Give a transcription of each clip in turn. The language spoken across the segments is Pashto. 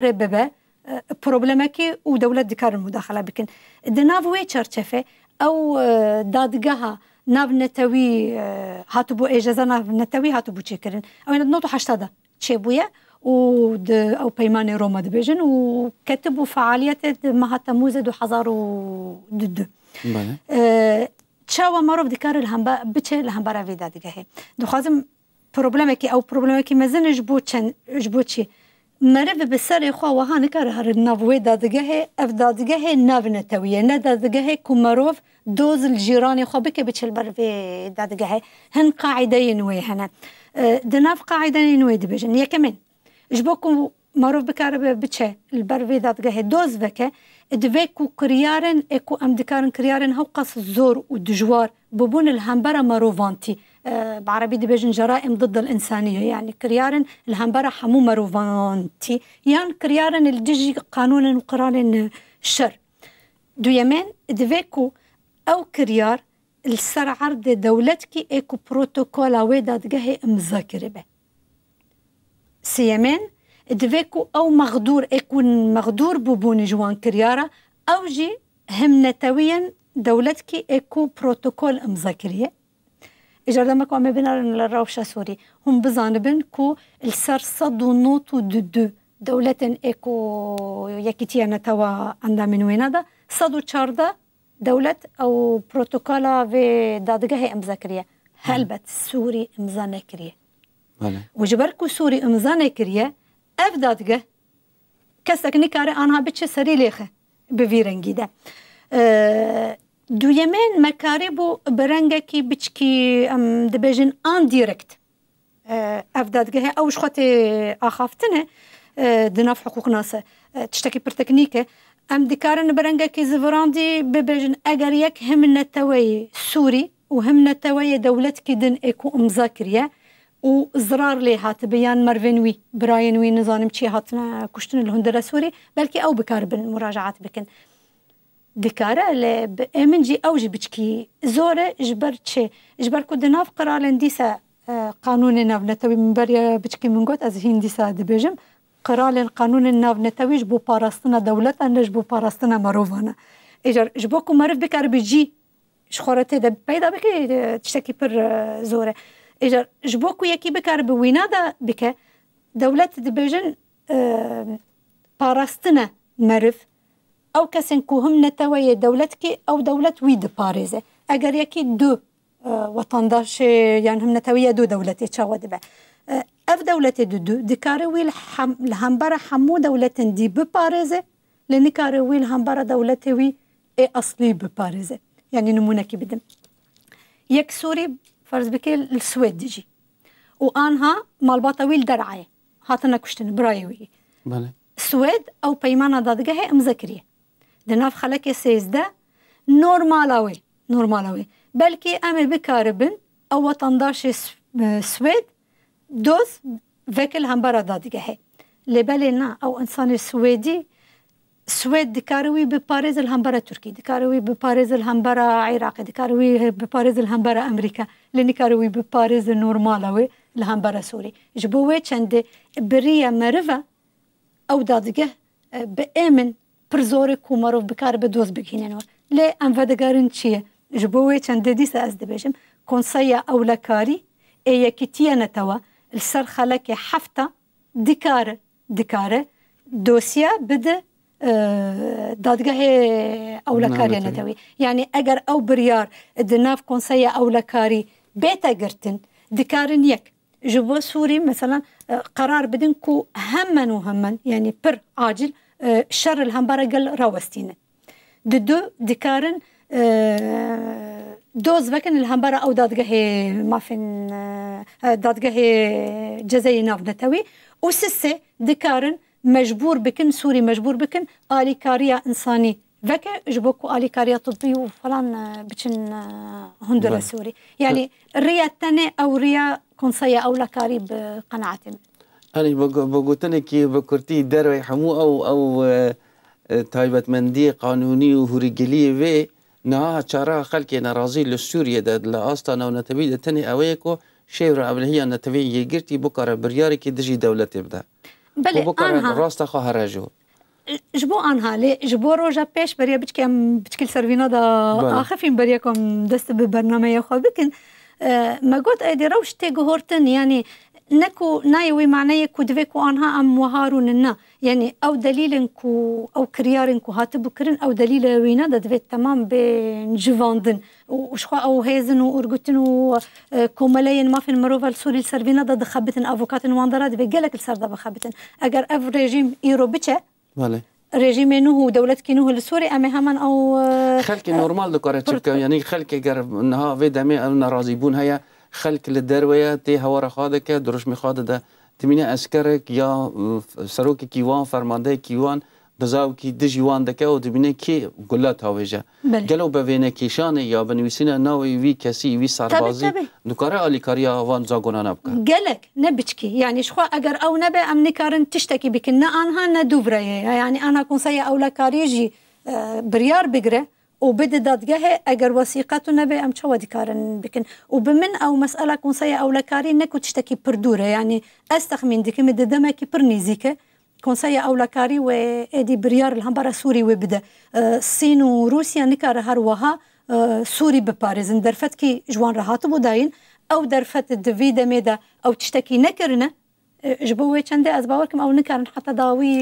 ببه پرۆبلەمەکی و دەولەت دیکارن مداخلا بکن د ناوێ چرچەفێ ئەو دادگەها ناونەتەوی هاتو بۆ ئێژەزە ناونەتەوی هاتو بچێکردن ئەو 1970دا چێبووە و ئەو پەیمانی ڕۆمە دەبێژن و کەتب و فعالیتت مەهاتەموزە 2022 چاوە مەڕۆ دیکارل هەمبە بچێ لە هەمبارەوی دادگەهێ دخوازم پرۆبلەمێکی ئەو پرۆبلەمێکی مەزنش بۆ چەندش بۆچی مرب بسر خوا وها نکر هر نووی دادگه اف دادگه نو نتویه نه دادگه کمروف دوز الجيران خو بك بتشل بر في دادقه هن قاعده ينوي هنا دناف قاعده ينوي دبجن يا جبو جبوكم مروف بکار بتشه البر في دادقه دوز بك دفيكو كريارن اكو ام دكارن کریارن هو قص زور الزور ودجوار ببون الهمبره مروفانتی آه، بعربي دبيجن جرائم ضد الإنسانية يعني كريارن الهمبرة حمومة روفانتي يعني كريارن الدجي قانون وقرار الشر دو يمين دفيكو أو كريار السر عرض دولتك ايكو بروتوكولا عويدا تجاهي مذاكرة به سيمين دفيكو أو مغدور ايكون مغدور ببوني جوان كريارا أو جي هم نتويا دولتك ايكو بروتوكول مذاكرية جردما كو ما بين الروشة سوري هم بزانبن كو السر صد ونوت دو دو دولة ايكو يكيتي انا توا عندها من وين هذا صد وشاردة دولة او بروتوكولا في دادقه امزاكريا هلبت سوري امزانكريا وجبركو سوري امزانكريا اف دادقه كسك نكاري انها بتش سري ليخه بفيرنجي ده أه دویەمێن مەکارێ بۆ بەرەنگەکی بچکی دبجن ان ئان افداد ئەفدادگەهەیە او خواتێ اخافتنا دناف حقوق ناسە تشتێکی پرتەکنیکە ئەم دیکارن بەرەنگەکی ببجن اگر يك هم هەمنەتەوەی سوري و هەمنەتەوەیە دەولەتکی دن اكو ئەمزا کریە و زرار لي هات بيان مەڤێنوی براینوی نزانم چی هاتنە کوشتن لە هەندەرە سووری بەلکی ئەو بکار بن مراجعات بكن دكارة لي بأمنجي أو جبتشكي زورة جبرتشي جبركو دناف قرالن ديسا قانون ناف نتوي من بريا بتشكي من قوت از هين ديسا دبيجم قرالن قانون ناف نتوي جبو باراستنا دولتا نجبو باراستنا مروفانا إجر جبوكو مرف بكار بيجي شخورتي ده بيدا بكي تشتكي بر زورة إجر جبوكو يكي بكار بوينا دا بك دولت دبيجن باراستنا مرف او كسن كوهم نتاوي دولتك او دولة ويد باريز اگر يكي دو اه، وطن داش يعني هم نتاوي دو دولتي تشاو دبا اف اه، دولتي دو دو ديكاري ويل حم حمو دولة دي بباريز لنكاري ويل همبرا دولتي وي اي اصلي بباريز يعني نمونا كي بدم يك سوري فرز بكي السويد ديجي وانها مال باطويل درعاي هاتنا كشتن برايوي وي بلي. سويد او بيمانه دادقه هي مذكريه د ناف خلک 13 نورمال اوي نورمال اوي بلکې امر بکاربن او وطنداش سويد دوز وکل همبر دادګه لبلنا او انسان سويدي سويد دكاروي بباريز الهمبرة تركي دكاروي بباريز الهمبرة عراقي دكاروي بباريز الهمبرة امريكا لني كاروي بباريز نورمالاوي الهمبرا سوري جبوه چند بريا مرفا او دادقه اه، بامن پرزورك ومروف بكار بدوز بگينن و لي ام فدگارن چيه جبوي چند دي ساز دبيشم كونسيا اولا كاري اي كتيه نتاوا السر خلاكي حفتا دكاره دكاره دوسيا بد دادگاه اولا كاري نتاوي يعني اگر او بريار دناف كونسيا اولا كاري بيتا گرتن دكارن يك جبوا سوري مثلا قرار بدن كو همن وهمن يعني بر عاجل أه، شر الهامبرجر روستين دو دو دكارن أه، دوز بكن الهامبرا او دادقه مافن أه، دادقه جزائي ناف نتوي وسسه دكارن مجبور بكن سوري مجبور بكن آلي كاريا إنساني بك جبوكو آلي كاريا طبي وفلان بكن هندرة سوري يعني ريا تاني أو ريا كونسيا أو لكاري بقناعتين يعني بقولتني كي بكرتي درو حمو او او تايبتمندي قانوني وهوريجلي في نه چاره خلک ناراضی له سوریه د لاستانه او نتوی د تنه اوی کو شیرو ابلهیه نتوی یګرتی بوکره بریاری کی دجی دولت بده بله آنها راست خو هرجو جبو آنها لی جبو روژا پیش بریا بچکم بچکل سروینا دا آخفین بریا کم دست به برنامه خو بکن ما گوت ایدی روش تی گهورتن یعنی يعني نكو نايوي معناه كو دفيكو انها ام وهارون النا يعني او دليل كو او كريار كو هاتب كرن او دليل وينا دا دفيت تمام بين جواندن وشخوا او هيزن آه، كو ملايين ما في المروفة السوري السربينا دا دخبتن افوكاتن واندرا دفي قالك دا بخبتن اگر اف ريجيم ايرو بيتشا بله رژیم نو دولت نو لسوري اما همان او آه، خلك نورمال دكارة تشبكا يعني خلك اگر انها في دمي نرازي بون هيا خەلک لە دەروەیە تێ هەوەرە خوا دەکە درشمی خوا دەدا تمینە ئەسکەرێک یا سەرۆکێکی وان فەرماندەیەکی وان بزاوکی دژی وان دەکە و دبینە کێ گولا تاوێژە گەلە و بەوێنە کێشانە یا بنووسینە ناوی وی کەسی وی سەربازی دوکارە ئالیکاریا ئەوان زاگۆنانە بکە گەلک نەبچکی یانیشخوا ئەگەر ئەو نەبێ ئەم نکارن تشتێکی بکن نە ئاها نە دوورەیە ینی ئانا کنسەیە ئەولەکاریژی بریار بگرێ وبدي دادگاه اگر وثیقت نبه ام چه ودی کارن بکن و بمن او مسئله کنسای او لکاری نکو تشتکی پر دوره یعنی استخمین دیکه مده دمکی پر نیزیکه كونسايا او لاكاري و ادي بريار الهمبارا سوري وبدا الصين وروسيا نكار هروها سوري بباريز درفت كي جوان رهاتب وداين او درفت الدفيدا ميدا او تشتكي نكرنا جبوي كان دي ازباوركم او نكارن حتى داوي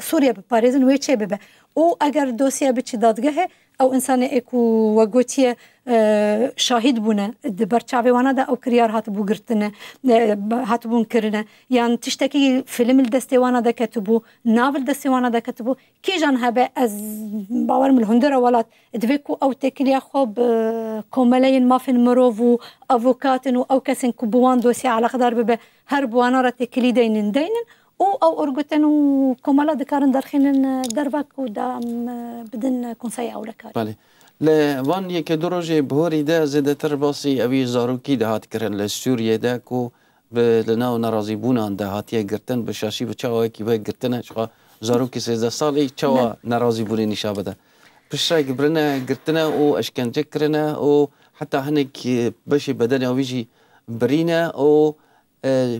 سوريا بباريز ويتشي ببا او اگر دوسیه به چی دادگاهه او انسان اکو و گوتیه اه، شاهد بونه بوونه برچاوی وانا دا او کریار هات بو گرتنه اه، هات بون کرنه یان تشتکی فیلم دستی وانا دا کتبو ناول دستی وانا دا کتبو کی جان هبه از باورم مل هندره ولات دویکو او تکلیه خوب اه، کوملین مافن مروو و افوکاتن و او کسن کبوان دوسیه علاقه دار ببه هر هربوانا را تکلی دینن دینن او Orgotenul komala de care îndarhin în darvacu da بدن کنسای اوله کاری بله ل وان یک دروژه بهوری ده زده تر باسی اوی زاروکی ده هات کرن ل سوریه ده کو به لناو ناراضی بونان ده هاتیه گرتن به شاشی به چاوه کی به گرتن چا زاروکی 13 سالی چاوا ناراضی بونه نشا بده پشای گبرنه گرتنه او اشکنجه کرنه او حتی هنک بشی بدن اویجی برینه او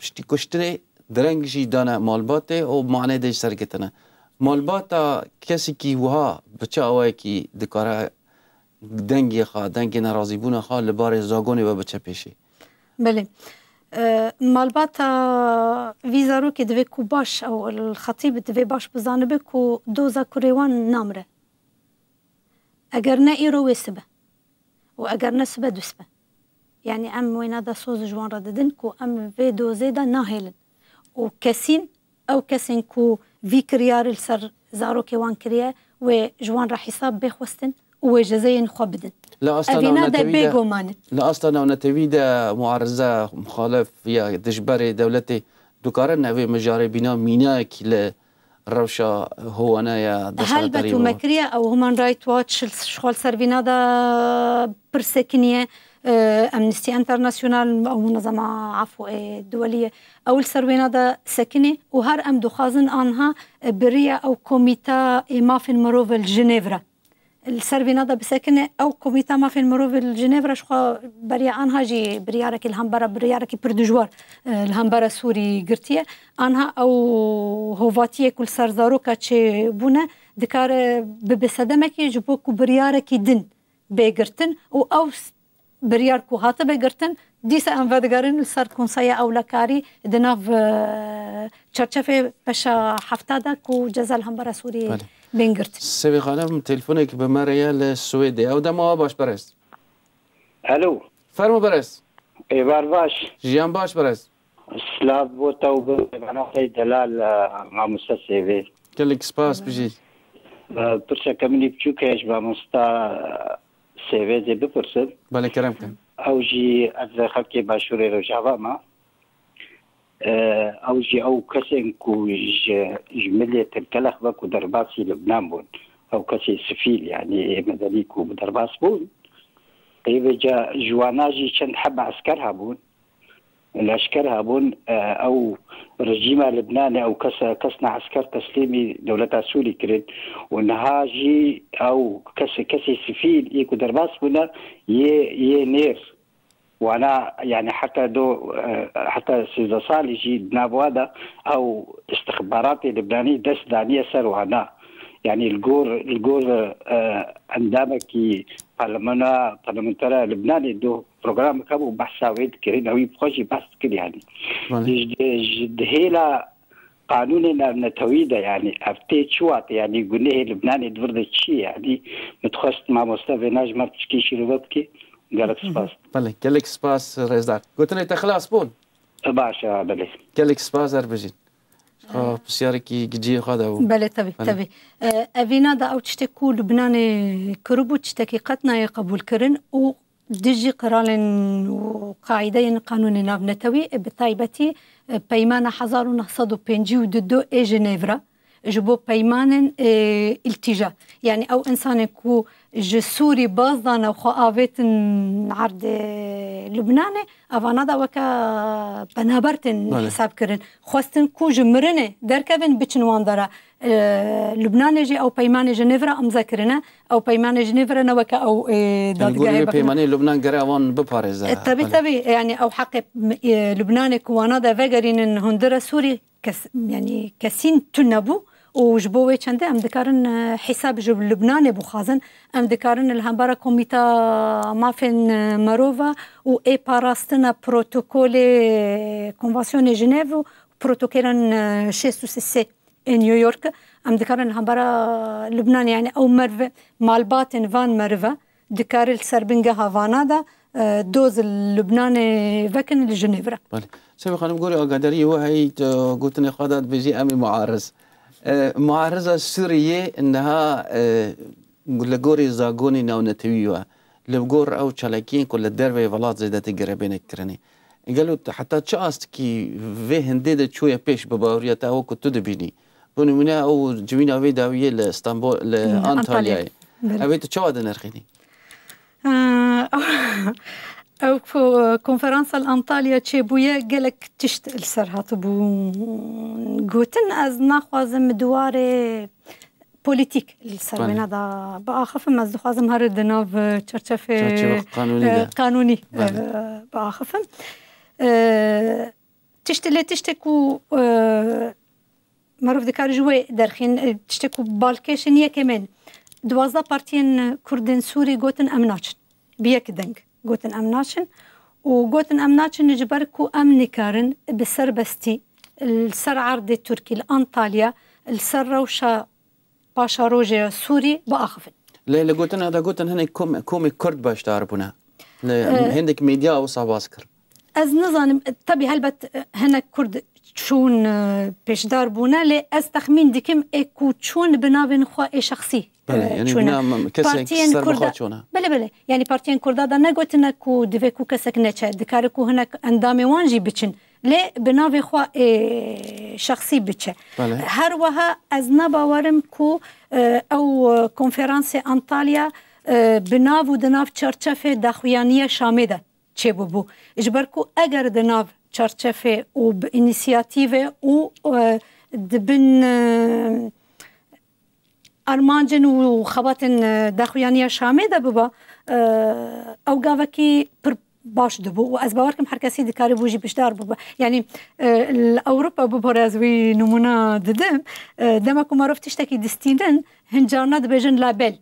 پشتی کشتنه درنگ جی دانه مالبات او معنی دیش سر کتنه مالباتا کسی کی وها بچه اوه کی دکاره دنگی خواه دنگی نرازی بونه خواه لبار زاگونه و بچه پیشی بله مالباتا ویزا رو که دوی کو باش او الخطیب دوی باش بزانبه کو دوزا کوریوان نامره اگر نه ایرو وسبه و اگر نه سبه دوسبه يعني ام وينا دا سوز جوان را ددن كو ام في دوزي دا ناهيلن وكاسين او كاسين كو في كريار لسر زارو كيوان كريا و جوان راح حساب بخوستن و جزاين خبدن لا اصلا انا تبيدا لا اصلا انا تبيدا معارضه مخالف يا دجبر دولتي دوكارن نوي مجاري بنا مينا كي روشا هو انا يا هل بتو مكريا او همان رايت واتش شغل سربينا دا برسكنيه امنستي آه، انترناسيونال او منظمه عفو آه، دوليه او السروينا دا سكنه وهر ام دخازن انها آه، بريا او كوميتا ما في المروف الجنيفرا السروينا دا بسكنه او كوميتا ما في المروف الجنيفرا شخوا بريا انها جي بريارك الهمبره بريارك بردجوار الهمبره سوري قرتيه انها او هوفاتيه كل سرزاروكا تشي بونا دكار ببسدمكي جبوك بريارك دن بيغرتن و او بریار کو هاته بگرتن دیسا ام ودگرن سر کنسای اولکاری دناف چرچفه بشا هفتاده کو جزل هم برا سوری بله. بینگرت سوی خانم تلفنك بماريا السويدي او دمو باش برس الو فرمو برس ايبار باش جيان باش برس سلاف بوتا و بمعنى دلال مع مستسي بي كلك سباس بجي برشا كمني بتشوكاش بمستا seveze bipirsin. Bale kerem kim. Ew jî ez xelkê başûrê Rojava me ew jî ew kesên ku ji milê tirkeleh ve ku derbasî Libnan bûn ew kesê sifîl yanî medelî ku bi derbas bûn qêvê ca jiwana jî çend heb esker hebûn العسكر هابون آه، او رژيم لبناني او كس كسنا عسكر تسليمي دولة سوري كريد ونهاجي او كس كسي سفيد يكو درباس بنا ي نير وانا يعني حتى دو آه، حتى سيزا صالي جي دنابوادا او استخباراتي لبناني دس دانية سر وانا يعني الجور الجور آه، كي برلمانا برلمانترا لبناني دو programa acaba o Bassawed, querendo a proje Basquiliani. Hela قانون نتوی ده یعنی افته چوات یعنی گنه لبنان دورد چی یعنی متخواست ما مستوی نجم چکی شروع بد که گلک سپاس بله گلک سپاس رزا گوتنه تخلاص بون باشه بله گلک سپاس هر بجید پرسیارێکی گجێ خوادا و بەێ تەبێ ئەڤینا دا ئەو شتێک و لبنانێ کڕبوو شتێکی قەت نایە قبولکردن و دژی قرالن وقاعدة قانون قانونی ناونەتەوی بتایبەتی پەیمانە 1952 ئێژە نێڤرە ji جبو peymanên iltîja yani او انسان ku ji Sûrî baz dan ew xwe avêtin erdê Lubnanê evana da weke benebertin hesab kirin. Xwestin ku ji mirinê derkevin biçin wan dara. Lubnanê jî ew peymanê ji nêvra emzekirine ew peymanê ji nêvre ne weke ew peymanê Lubnan gere wan biparêze. Tabi tabi yani ew heqê Lubnanê ku wana de vegerînin hundir e Sûrî yani kesîn tune bû, وجبوي كان ام ذكرن آه، حساب جب لبناني خازن ام ذكرن الهمبرا كوميتا مافن آه، مروفا و اي باراستنا بروتوكول آه، كونفاسيون جنيف بروتوكول شي سو سي سي في نيويورك ام ذكرن الهمبرا لبنان يعني او مرف مالباتن فان مرفا ذكر السربنغا هافانادا دوز لبنان فكن الجنيفرا. سيدي خلينا نقول قدري وهي قلت لي قضت بجي امي معارض. معارضه سورية انها لغوري زاغوني ناونتويوا لبغور او تشالكين كل دروي ولات زيدات قربين كرني قالوا حتى تشاست كي في هنديد شويه بيش بباوريا تاو كنت تدبيني بنمونا او جمينا في داويه لاسطنبول لانطاليا ابيت تشوا دنرخيني ew ku e, konferansa li Antalya çêbûye gelek tişt li ser hatibû gotin ez naxwazim mi diwarê politik li ser wêne da bi axifim ez dixwazim herî di nav e, çerçefê e, qanûnî bi axifim tiştê lê tiştek ku merov dikar ji wê derxîn tiştek ku balkêşin yekê min دوازده partiyên Kurdên Sûrî gotin em naçin bi yek deng. جوتن ام ناشن وجوتن ام ناشن جبركو ام نكارن بسر السر عرض التركي لانطاليا السر روشا باشا روجيا سوري باخفن لا لا جوتن هذا جوتن هنا كوم كومي كرد باش تعرفونها أه. هندك ميديا وصا باسكر از نظام طبي هل هنا كرد چون پیشدار بوونه لی از تخمین دیکم اکو چون بناوین خواه شخصی بله یعنی بنا کسی سر بخواه چونه بله بله یعنی پارتیان کرده دا نگوتنه کو دوی کو کسک نچه دکاره کو هنک اندام وانجی بچن لی بناوی خواه شخصی بچه بله. هر وها از نباورم کو او کنفرانس انطالیا بناو و دناف چرچف دخویانی شامه ده چه بو بو اجبر کو اگر دناف çerçeve û bi inisiyatîve û e, dibin e, armancin û xebatên daxuyaniya Şamê de biba e, ew gavekî pir باش dibû ez bawer kim herkesî dikarî bû jî pişdar bibe yanî li Ewropa bibore ez wî numuna didim demek ku marov tiştekî distînin hincarna dibêjin label.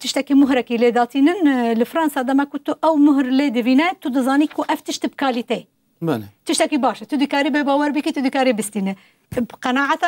tiştekî muhrekî lêdatînin li Fransa demek ku tu ew muhir lê divîne tu dizanî ku ev tişt bi kalîtey. بله تشتکی باشه تو دیکاری به باور بکی تو دیکاری بستینه قناعت